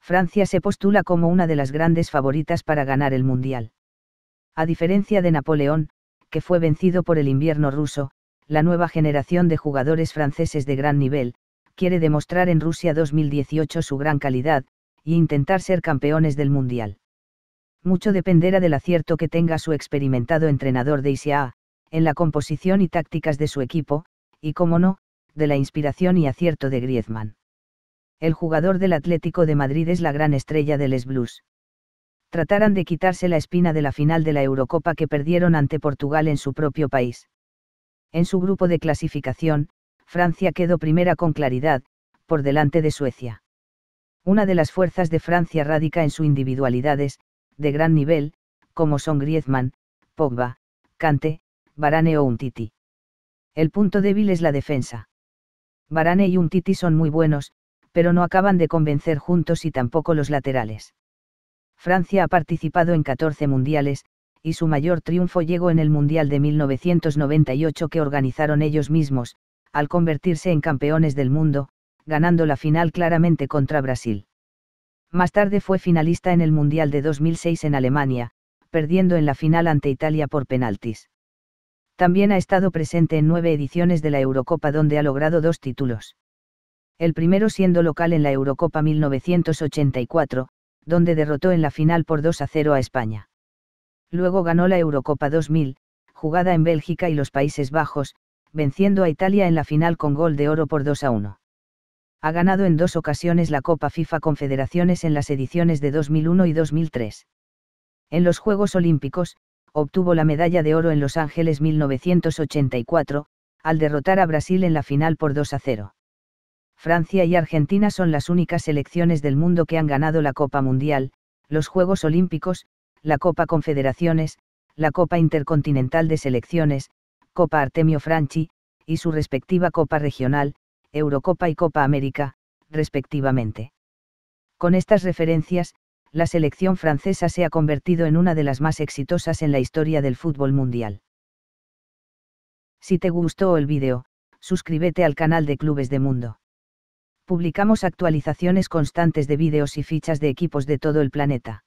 Francia se postula como una de las grandes favoritas para ganar el Mundial. A diferencia de Napoleón, que fue vencido por el invierno ruso, la nueva generación de jugadores franceses de gran nivel, quiere demostrar en Rusia 2018 su gran calidad, y intentar ser campeones del Mundial. Mucho dependerá del acierto que tenga su experimentado entrenador de ICA, en la composición y tácticas de su equipo, y como no, de la inspiración y acierto de Griezmann. El jugador del Atlético de Madrid es la gran estrella del Les Blues. Tratarán de quitarse la espina de la final de la Eurocopa que perdieron ante Portugal en su propio país. En su grupo de clasificación, Francia quedó primera con claridad, por delante de Suecia. Una de las fuerzas de Francia radica en sus individualidades, de gran nivel, como son Griezmann, Pogba, Kante, Varane o Untiti. El punto débil es la defensa. Varane y Untiti son muy buenos, pero no acaban de convencer juntos y tampoco los laterales. Francia ha participado en 14 mundiales, y su mayor triunfo llegó en el Mundial de 1998 que organizaron ellos mismos, al convertirse en campeones del mundo, ganando la final claramente contra Brasil. Más tarde fue finalista en el Mundial de 2006 en Alemania, perdiendo en la final ante Italia por penaltis. También ha estado presente en nueve ediciones de la Eurocopa donde ha logrado dos títulos. El primero siendo local en la Eurocopa 1984, donde derrotó en la final por 2 a 0 a España. Luego ganó la Eurocopa 2000, jugada en Bélgica y los Países Bajos, venciendo a Italia en la final con gol de oro por 2 a 1 ha ganado en dos ocasiones la Copa FIFA Confederaciones en las ediciones de 2001 y 2003. En los Juegos Olímpicos, obtuvo la medalla de oro en Los Ángeles 1984, al derrotar a Brasil en la final por 2 a 0. Francia y Argentina son las únicas selecciones del mundo que han ganado la Copa Mundial, los Juegos Olímpicos, la Copa Confederaciones, la Copa Intercontinental de Selecciones, Copa Artemio Franchi, y su respectiva Copa Regional, Eurocopa y Copa América, respectivamente. Con estas referencias, la selección francesa se ha convertido en una de las más exitosas en la historia del fútbol mundial. Si te gustó el vídeo, suscríbete al canal de Clubes de Mundo. Publicamos actualizaciones constantes de vídeos y fichas de equipos de todo el planeta.